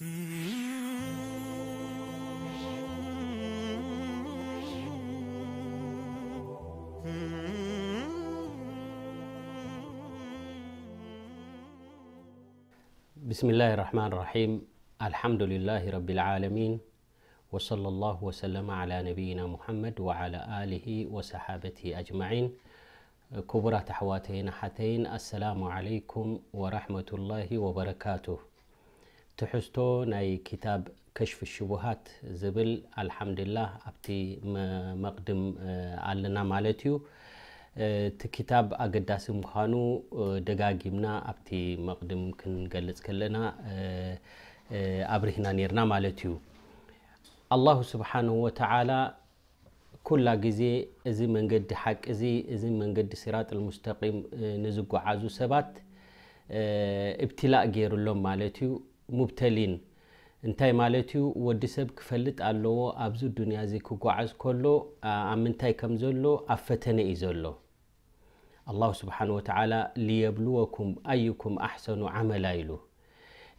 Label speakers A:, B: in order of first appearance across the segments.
A: بسم الله الرحمن الرحيم الحمد لله رب العالمين وصلى الله وسلم على نبينا محمد وعلى آله وصحابته أجمعين كبرى تحواتين حتين السلام عليكم ورحمة الله وبركاته تحستو ناي كتاب كشف الشبهات زبل الحمد لله ابتي مقدم علنا مالتيو تكتاب أقداس مخانو دقاقمنا ابتي مقدم كن قلت كلنا أبرهنا نيرنا مالتيو الله سبحانه وتعالى كل جزي إذا من قد حق إذا إذا من قد سرات المستقيم نزق عزو سبات ابتلاء غير اللهم مالتيو ሙብተሊን እንታይ ማለት እዩ ወዲ ሰብ ክፈልጥ ኣለዎ ኣብዚ ዱንያ እዚ ክጓዓዝ ከሎ ኣብ ምንታይ ከም ዘሎ ኣብ ፈተነ ዩ ዘሎ ኣላሁ ስብሓን ወተ ሊየብልወኩም ኣይኩም ኣሕሰኑ ዓመላ ኢሉ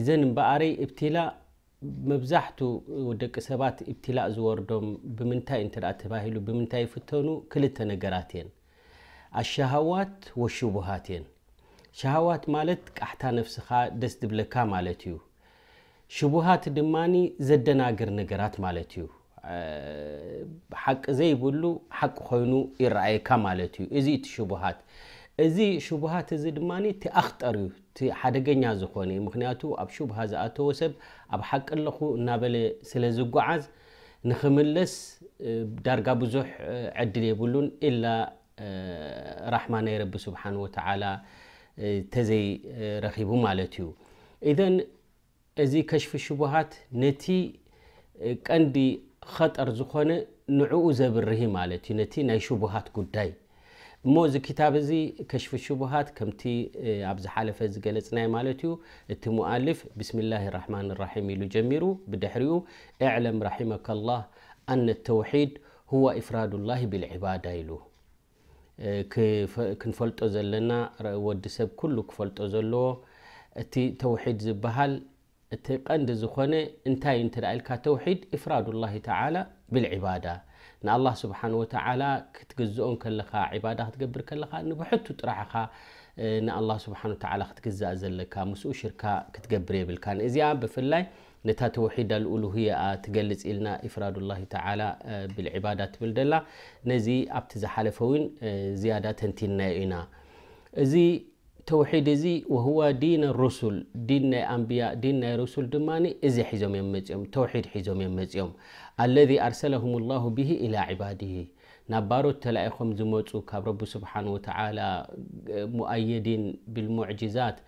A: እዘን እምበኣረይ እብትላእ መብዛሕቱ ደቂ ሰባት እብትላእ ዝወርዶም ብምንታይ እንተ ኣ ተባሂሉ ብምንታይ ይፍተኑ ክልተ ነገራት እየን ኣሸሃዋት ወሽቡሃት የን ሸሃዋት ማለት ቃሕታ ነፍስኻ ደስ ዝብልካ ማለት እዩ شبهات دماني زدنا غير نجرات مالتيو اه، حق زي بلو حق خينو إرعي كمالتيو إزي تشبهات إزي شبهات زي دماني تأخطريو تحدقنيا زخوني مخنياتو أب شبهة زأتو سب أب حق اللخو نابل سلزقو عز نخملس اه، دارقا بزوح اه، عدل يبلون إلا رحمن رب سبحانه وتعالى تزي رخيبو مالتيو إذن እዚ ከሽፊ ሽቡሃት ነቲ ቀንዲ ኸጠር ዝኾነ ንዕኡ ዘብርሂ ማለት እዩ ነቲ ናይ ሽቡሃት ጉዳይ እሞ እዚ ክታብ እዚ ከሽፊ ሽቡሃት ከምቲ ኣብ ዝሓለፈ ዝገለፅናይ ማለት እዩ እቲ ሙኣልፍ ብስምላህ ራሕማን ራሒም ኢሉ ጀሚሩ ብድሕሪኡ እዕለም ራሒመካ ላህ ኣነ ተውሒድ ሁወ ኢፍራድ ላሂ ብልዕባዳ ኢሉ ክንፈልጦ ዘለና ወዲ ሰብ ኩሉ ክፈልጦ ዘለዎ እቲ ተውሒድ ዝበሃል እቲ ቀንዲ ዝኮነ እንታይ እዩ ኢልካ ተውሒድ እፍራድ ላ ተ ብልዕባዳ ንኣላه ስብሓን ወተ ክትግዝኦን ከለካ ዳ ክትገብር ከለካ ንብሕቱ ጥራሕኻ ንኣ ስብሓ ክትግዛእ ዘለካ ምስኡ ሽርካ ክትገብር የብልካ እዚኣ ብፍላይ ነታ ተውሒድኣልሉህያኣ ትገልፅ ኢልና ፍራድ ላ ተ ብልባዳ ትብል ደላ ነዚ ኣብቲ ዝሓለፈ ው ዝያዳ ተንቲናዩ ኢና ተውሒድ እዚ ወህዋ ዲን ሩሱል ዲን ናይ ኣንብያ ዲን ናይ ሩሱል ድማኒ እዚ ሒዞም እዮም መፅኦም ተውሒድ ሒዞም እዮም መፅኦም ኣለذ ኣርሰለሁም ላሁ ብሂ ኢላ ዕባድሂ ናብ ባሮት ተላኢኾም ዝመፁ ካብ ረቢ ስብሓን ወተዓላ ሙኣየዲን ብልሙዕጅዛት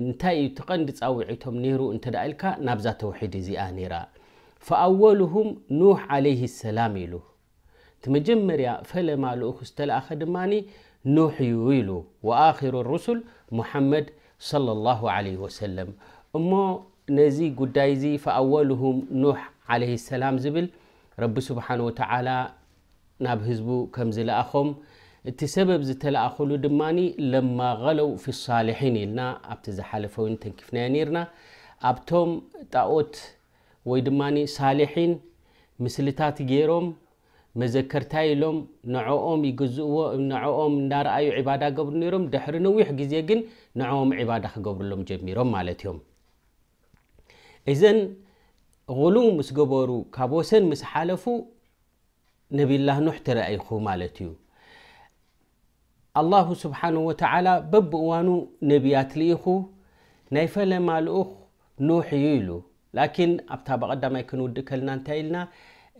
A: እንታይ እዩ ተቐንዲ ፃውዒቶም ነይሩ እንተ ዳ ኢልካ ናብዛ ተውሒድ እዚኣ ነይራ ፈኣወልሁም ኑሕ ዓለይህ ሰላም ኢሉ እቲ መጀመርያ ፈለማ ልኡክ ዝተለኣኸ ድማኒ እዩ ሉ ኣሩ رሱል ሙመድ ص لله ع ሰለም እሞ ነዚ ጉዳይ ዚ فኣወልهም ኖ عለ ሰላም ዝብል ረቢ ስብሓ وተ ናብ ህዝቡ ከም ዝለኣኾም እቲ ሰበብ ዝተለኣኸሉ ድማ ለማ ለው ف ሳሊሒን ልና ኣብቲ ዝሓለፈው ተኪፍና ና ኣብቶም ጣወት ወይ ድማ ሳሊሒን ምስልታት ገሮም መዘከርታ ኢሎም ነኦም ይገዝእዎ ኦም እናአዩ ባዳ ገብሩ ነሮም ድሕሪ ነዊሕ ግዜ ግን ነኦም ባዳ ክገብርሎም ጀሚሮም ማለት እዮም እዘን غሉም ምስ ገበሩ ካብ ወሰን ምስ ሓለፉ ነቢላ ኖሕ ተረይኹ ማለት እዩ ኣلላ ስብሓ ወተ በብእዋኑ ነቢያት ልኢኹ ናይ ፈለማ ልኡኽ ኖሕ እዩ ኢሉ ላን ኣብታ ብቀዳማይ ክንውድእ ከልና እንታይ ኢልና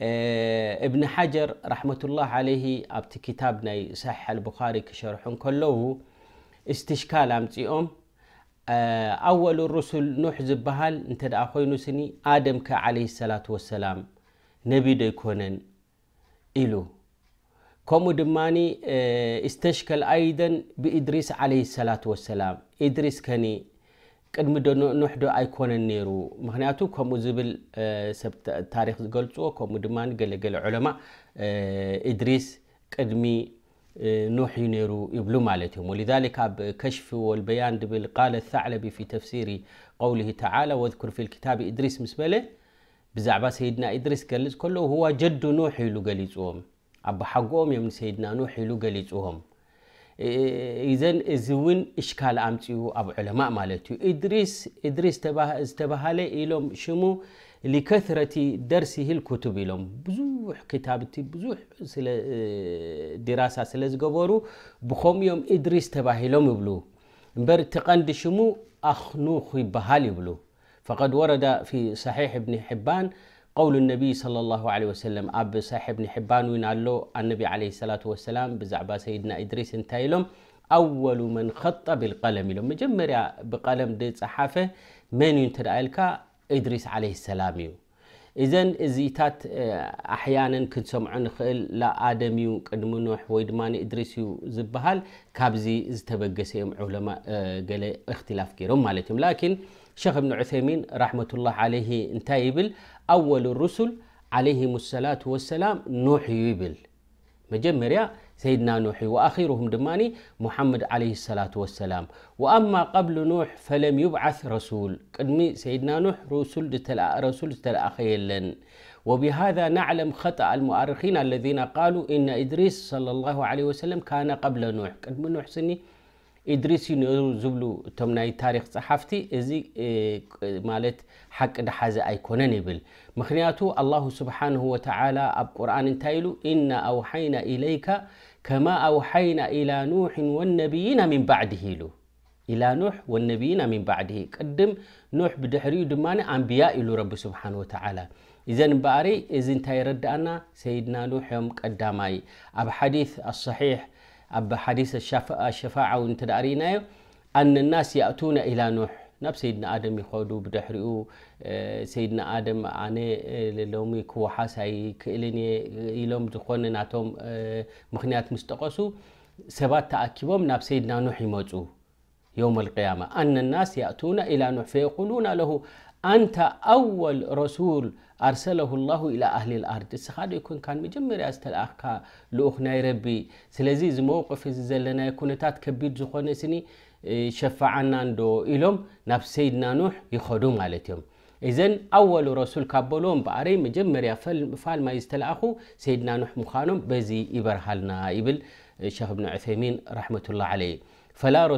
A: آه، ابن حجر رحمة الله عليه أبت كتابنا صحيح البخاري كشرحون كله استشكال أمتيهم آه، أول الرسل نوح زبهال انت أخوي نسني آدم كعليه الصلاة والسلام نبي ديكونا إلو كومو دماني آه، استشكال أيضا بإدريس عليه الصلاة والسلام إدريس كني ቅድሚ ንሕዶ نيرو ነይሩ ምክንያቱ زبل سب تاريخ ታሪክ ዝገልፅዎ دمان ድማ ገለገለ علماء ادريس ቅድሚ نوح نيرو يبلو مالتهم ولذلك كشف والبيان دبل قال الثعلبي في تفسير قوله تعالى واذكر في الكتاب إدريس مسبله بزعبا سيدنا إدريس قال كله هو جد نوح يلو قليتهم أبا حقهم يمن سيدنا نوح يلو قليتهم إذن إذن إشكال أمتيو أبو علماء مالتيو إدريس إدريس تبه تبهالي إلهم شمو لكثرة درسه الكتب إلهم بزوح كتابتي بزوح سل دراسة سلز جبرو بخوم يوم إدريس تباهي إلهم يبلو بر تقند شمو أخنوخ بهالي يبلو فقد ورد في صحيح ابن حبان قول النبي صلى الله عليه وسلم أب صاحب نحبان وين الله النبي عليه الصلاة والسلام بزعبا سيدنا إدريس انتايلهم أول من خط بالقلم لهم مجمريا بقلم دي صحافة من ينترأيلك إدريس عليه السلام يو إذن إزيتات أحيانا كنت سمعن خيل لا آدم يو قدم نوح ويدمان إدريس يو زبهال كابزي زتبقسيهم علماء قلي اختلاف كيرهم مالتهم لكن شيخ ابن عثيمين رحمة الله عليه انتايبل أول الرسل عليهم الصلاة والسلام نوح يبل يا سيدنا نوح وأخيرهم دماني محمد عليه الصلاة والسلام وأما قبل نوح فلم يبعث رسول قدمي سيدنا نوح رسول تلا رسول تلا لن وبهذا نعلم خطأ المؤرخين الذين قالوا إن إدريس صلى الله عليه وسلم كان قبل نوح قدم نوح سني ادريسي إدريس زبلو تمناي تاريخ صحفتي إزي مالت حق دحاز أيكون نبل مخنياتو الله سبحانه وتعالى أب قرآن انتايلو إن أوحينا إليك كما أوحينا إلى نوح والنبيين من بعده له إلى نوح والنبيين من بعده قدم نوح بدحري دماني أنبياء له رب سبحانه وتعالى إذن باري إذن تايرد أنا سيدنا نوح يوم قداماي أب حديث الصحيح أبا حديث الشفاعة وانت دارينا أن الناس يأتون إلى نوح نب سيدنا آدم يخوضوا بدحرئو آه، سيدنا آدم أنا آه، للوم كوحا ساي كإليني إلوم دخون ناتوم آه، مخنيات مستقصو سبات تأكيبهم نب سيدنا نوح يموتوا يوم القيامة أن الناس يأتون إلى نوح فيقولون له ኣንተ ኣወል ረሱል ኣርሰለ ላه ኢ ኣህሊ ኣርድ እስኻደ ይኮን መጀመርያ ዝተለኣኽካ ልኡክ ናይ ረቢ ስለዚ ዝመቅፍ ዘለና ኩነታት ከቢድ ዝኾነ ሲኒ ሸፋዓና እንዶ ኢሎም ናብ ሰይድና ኖሕ ይኸዱ ማለት እዮም እዘን ኣወል ረሱል ካብ በልዎም በኣረይ መጀመርያ ፋል ማይ ዝተለኣኹ ሰይድና ኖሕ ምዃኖም በዚ ይበርሃልና ይብል ክ ብኒ ዑይሚን ረመላ ለረ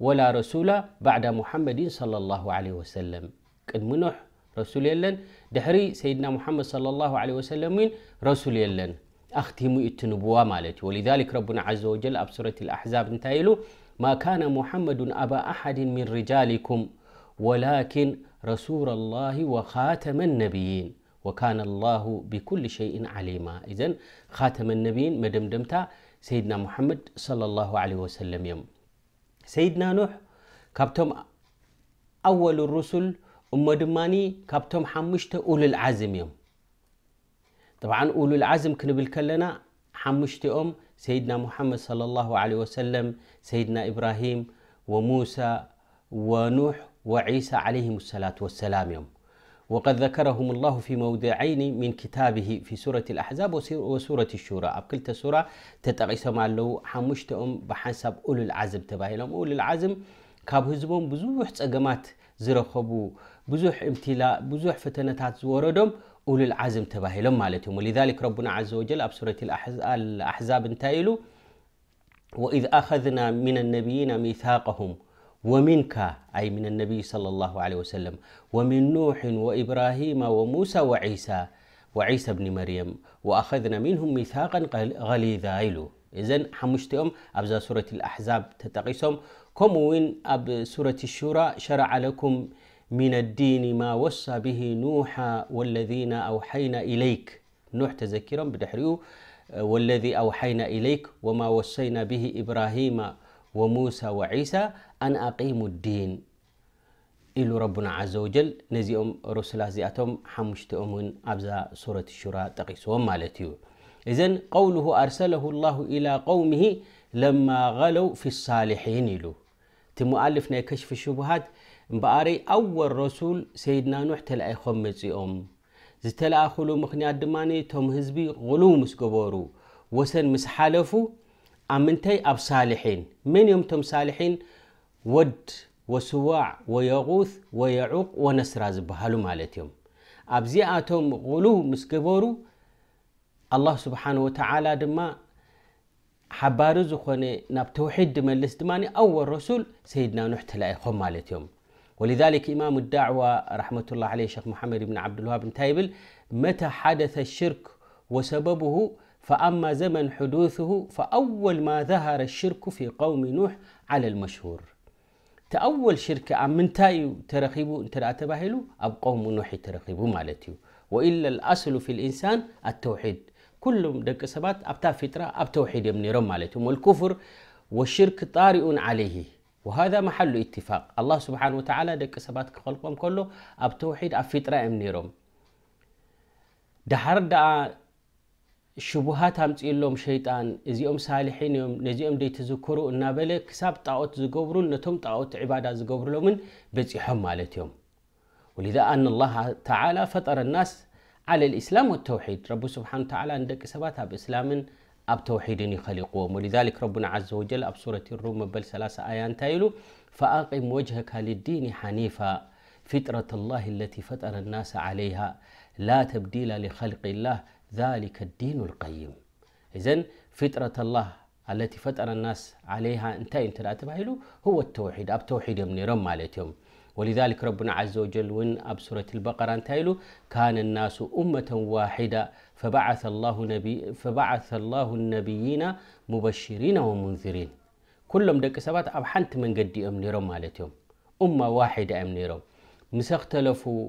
A: ولا رسول بعد محمد صلى الله عليه وسلم قد منوح رسول يلن دحري سيدنا محمد صلى الله عليه وسلم من رسول يلن أختموا التنبوة مالتي ولذلك ربنا عز وجل أبصرة الأحزاب انتايلو ما كان محمد أبا أحد من رجالكم ولكن رسول الله وخاتم النبيين وكان الله بكل شيء عليما إذن خاتم النبيين مدمدمتا سيدنا محمد صلى الله عليه وسلم يوم سيدنا نوح كابتم أول الرسل أمدماني كابتم حمشت أول العزم يوم طبعا أول العزم كنبل كلنا حمشت أم سيدنا محمد صلى الله عليه وسلم سيدنا إبراهيم وموسى ونوح وعيسى عليهم الصلاة والسلام يوم وقد ذكرهم الله في موضعين من كتابه في سورة الأحزاب وسورة الشورى أب كلتا سورة تتقيسم له حمشتهم بحسب أولو العزم تبايلهم أولو العزم كاب هزبهم بزوح تسقمات زرخبو بزوح امتلاء بزوح فتنتات زوردهم أولو العزم تبايلهم مالتهم ولذلك ربنا عز وجل أب سورة الأحزاب انتايلو وإذ أخذنا من النبيين ميثاقهم ومنك أي من النبي صلى الله عليه وسلم ومن نوح وإبراهيم وموسى وعيسى وعيسى بن مريم وأخذنا منهم ميثاقا غليظا إلو إذن حمشتهم أبزا سورة الأحزاب تتقيسهم كموين أب سورة الشورى شرع لكم من الدين ما وصى به نوح والذين أوحينا إليك نوح تذكرهم بدحريو والذي أوحينا إليك وما وصينا به إبراهيم وموسى وعيسى أن أقيموا الدين إلو ربنا عز وجل نزيهم رسلا زيأتهم حمشتهم أبزا سورة الشورى تقيسوا مالتيو إذن قوله أرسله الله إلى قومه لما غلوا في الصالحين إلو تمؤلف ناي كشف الشبهات مباري أول رسول سيدنا نوح تلأي تلأيخم زتلأ خلو مخنيات دماني توم هزبي غلو مسكبورو وسن مسحالفو أمنتي أب صالحين من يمتم صالحين ود وسواع ويغوث ويعوق ونسراز بهالو مالتهم أبزي آتهم غلو مسكبورو الله سبحانه وتعالى دما حبارز خوني نبتوحيد دمالس دماني أول رسول سيدنا نوح تلاقي خم مالتهم ولذلك إمام الدعوة رحمة الله عليه الشيخ محمد بن عبد الوهاب بن تايبل متى حدث الشرك وسببه فأما زمن حدوثه فأول ما ظهر الشرك في قوم نوح على المشهور تأول شرك أم من تايو ترخيبو انت لا تباهلو أب قوم نوح ترخيبو مالتيو وإلا الأصل في الإنسان التوحيد كلهم دك سبات أبتا فترة أب توحيد يمنيرو مالتيو والكفر والشرك طارئ عليه وهذا محل اتفاق الله سبحانه وتعالى دك سبات كخلقهم كله أب توحيد أب فترة يمنيرو دحر دا شبهات هم تقولهم شيطان إزيهم صالحين يوم نزيهم دي تذكروا إن بل كساب تعود زقبرون نتم تعود عبادة زقبر لهم بزيهم مالتهم ولذا أن الله تعالى فطر الناس على الإسلام والتوحيد رب سبحانه وتعالى عندك سباتها بإسلام أب توحيد يخلقهم ولذلك ربنا عز وجل أب سورة الروم بل ثلاثة آيان تايلو فأقم وجهك للدين حنيفا فطرة الله التي فطر الناس عليها لا تبديل لخلق الله ذلك الدين القيم إذن فطرة الله التي فطر الناس عليها انتي انت تباهلو هو التوحيد أب توحيد من رم مالتهم ولذلك ربنا عز وجل ون أب سورة البقرة انتايلو كان الناس أمة واحدة فبعث الله, نبي فبعث الله النبيين مبشرين ومنذرين كلهم دك سبات أب حنت من قد أم نيرم مالتهم أمة واحدة أم نيرم مسختلفوا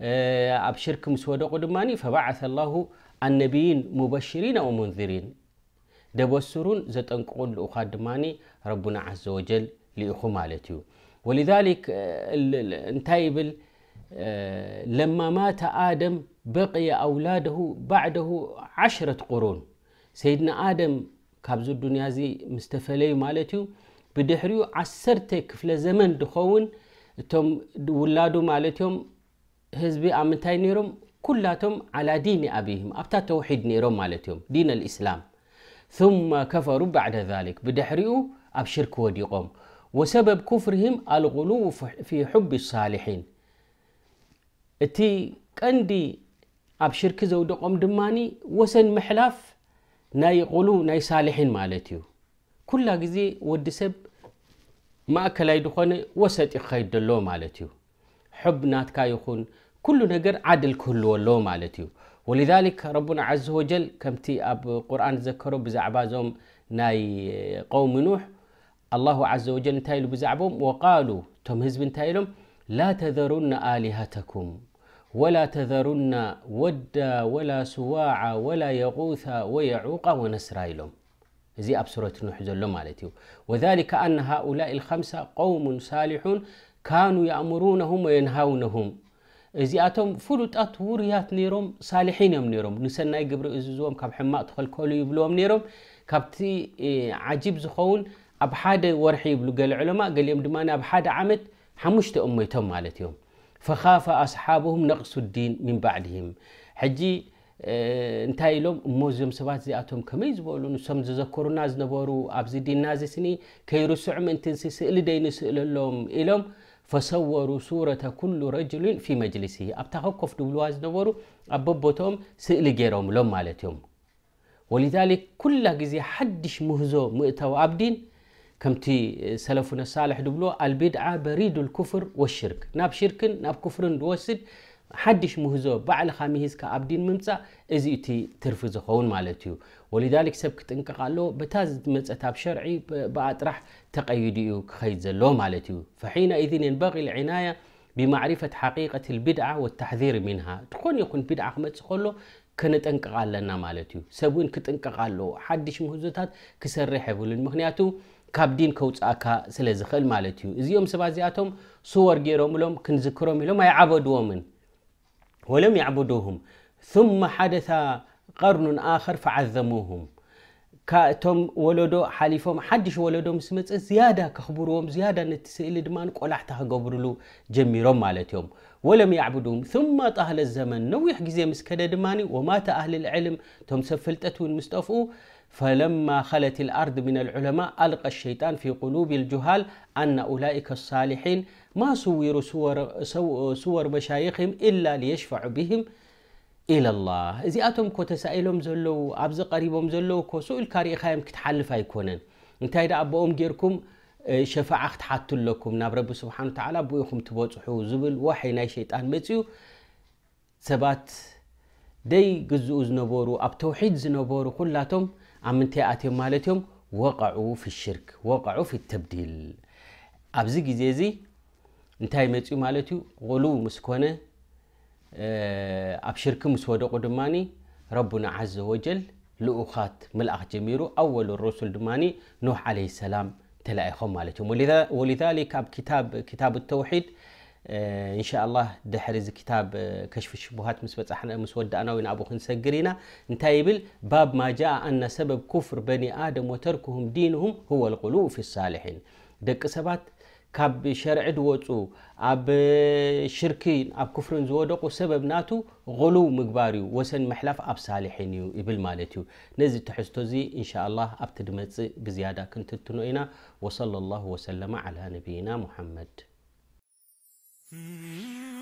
A: آه، أبشرك مسود قدماني فبعث الله النبيين مبشرين ومنذرين دبسرون زت أنقول أخدماني ربنا عز وجل لأخو مالتي ولذلك آه، انتايبل آه، لما مات آدم بقي أولاده بعده عشرة قرون سيدنا آدم كابزو الدنيا زي مستفلي مالتي بدحريو عسرتك في زمن دخون تم ولادو مالتهم هزبي أم منتاي نيروم كلاتهم على دين أبيهم أبتا توحيد نيروم مالتهم دين الإسلام ثم كفروا بعد ذلك بدحرئو أبشرك وديقهم وديقوم وسبب كفرهم الغلو في حب الصالحين اتي كندي أبشرك زودقهم دماني وسن محلاف ناي غلو ناي صالحين مالتيو كل جزي ودسب ما ما أي دخان وسط يخيد الله مالتيو حب ناتك يخون كل نجر عدل كل ولو مالتي ولذلك ربنا عز وجل كمتي أب قرآن ذكروا بزعبازهم ناي قوم نوح الله عز وجل تايل بزعبهم وقالوا تم هزب تايلهم لا تذرن آلهتكم ولا تذرن ودا ولا سواع ولا يغوث ويعوق ونسرا لهم زي أب سورة نوح زلو مالتي وذلك أن هؤلاء الخمسة قوم صالحون كانوا يأمرونهم وينهونهم እዚኣቶም ፍሉጣት ውርያት ነይሮም ሳልሒን እዮም ነይሮም ንሰናይ ግብሪ እዝዝዎም ካብ ሕማቅ ተኸልከሉ ይብልዎም ነይሮም ካብቲ ዓጂብ ዝኸውን ኣብ ሓደ ወርሒ ይብሉ ገለ ዕለማ ገሊኦም ድማ ኣብ ሓደ ዓመት ሓሙሽተ እሞይቶም ማለት እዮም ፈኻፈ ኣስሓብሁም ነቕሱ ዲን ምን ባዕድህም ሕጂ እንታይ ኢሎም እሞ እዞም ሰባት እዚኣቶም ከመይ ዝበሉ ንሶም ዝዘከሩና ዝነበሩ ኣብዚ ዲና እዚ ስኒ ከይርስዑ ምእንቲ ስእሊ ደይንስእለሎም ኢሎም فصوروا صورة كل رجل في مجلسه أبتحكف دبلواز نورو أببتهم سئل جيروم لهم مالتهم ولذلك كل جزي حدش مهزو مؤتو عبدين كمتي آه، سلفنا الصالح دبلو البدعة بريد الكفر والشرك ناب شرك ناب كفر دوسد حدش مهزو بعل خاميهز كابدين ممتسا ازي تي ترفز هون مالتيو ولذلك سبكت انقالو بتاز ممتسا تاب شرعي باعت راح تقايديو كخيز اللو مالتيو فحين اذن ينبغي العناية بمعرفة حقيقة البدعة والتحذير منها تكون يكون بدعة خمتس خلو كنت انقال لنا مالتيو سبوين كت انقالو حدش مهزو تات كسرح بولن مخنياتو كابدين كوتس اكا سلزخل مالتيو ازيوم سبازياتهم صور جيروم لهم كنذكروم لهم اي عبدوا وለም يبድهም ث ሓደ قርኑን خር فعዘሙهም ቶም ወለዶ ሓሊፎም ሓሽ ወለዶ ስ መፅ ዝያዳ ኽብርዎም ዝ ስእሊ ድ ቆላعታ ክገብርሉ ጀሚሮም ማ ም ለም ه ጣለ ዘመን ነዊሕ ጊዜ ስ ከደ ድማ وማ هሊ لعልም ቶ ሰብ ፍልጠት ስጠፍ فلما خلت الأرض من العلماء ألقى الشيطان في قلوب الجهال أن أولئك الصالحين ما صوروا صور, صور مشايخهم إلا ليشفع بهم إلى الله إذا أتم كو تسائلهم زلو أبز قريبهم زلو كو سؤال خايم كتحلف أيكونن انت إذا أبوهم جيركم شفاعة تحت لكم ناب رب سبحانه وتعالى بويكم تبوتحوا زبل وحي ناي شيطان متيو سبات دي قزو زنبورو أبتوحيد زنبورو كلاتهم عمنتي آتيهم مالتهم وقعوا في الشرك وقعوا في التبديل ኣብዚ ግዜ እዚ እንታይ መፅኡ ማለት እዩ ቁሉ ምስ ኮነ ኣብ ሽርክ ምስ ወደቑ ድማኒ ረቡና ዓዘ ወጀል ልኡኻት መልኣኽ ጀሚሩ ኣወሉ ረሱል ድማኒ ኖሕ ዓለይሂ ሰላም ተለኢኾም ማለት እዮም ወሊዛሊክ ኣብ ክታብ ተውሒድ آه، إن شاء الله دحر كتاب آه، كشف الشبهات مس بصحنا مس ودأنا وين ابو ونأبو انت يبل باب ما جاء أن سبب كفر بني آدم وتركهم دينهم هو القلوب في الصالحين دك سبات كاب شرع دوتو أب آه، شركين أب كفرن زودقو سبب ناتو غلو مقباريو وسن محلف أب صالحينيو إبل مالتيو نزي تحستو زي إن شاء الله أب تدمت بزيادة كنتتنوينا وصلى الله وسلم على نبينا محمد Mm-hmm.